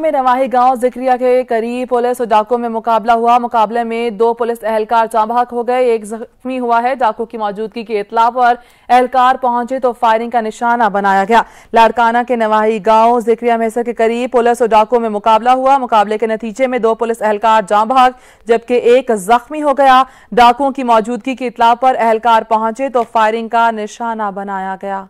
में नवाही गांव जिक्रिया के करीब पुलिस और डाकू में मुकाबला हुआ मुकाबले में दो पुलिस एहलकार जांबाहक हो गए एक जख्मी हुआ है डाकू की मौजूदगी की इतला पर एहलकार पहुंचे तो फायरिंग का निशाना बनाया गया लाड़काना के नवाही गांव जिक्रिया मैसर के करीब पुलिस और डाकू में मुकाबला हुआ मुकाबले के नतीजे में दो पुलिस एहलकार जांबाहक जबकि एक जख्मी हो गया डाकुओं की मौजूदगी की इतला पर एहलकार पहुंचे तो फायरिंग का निशाना बनाया गया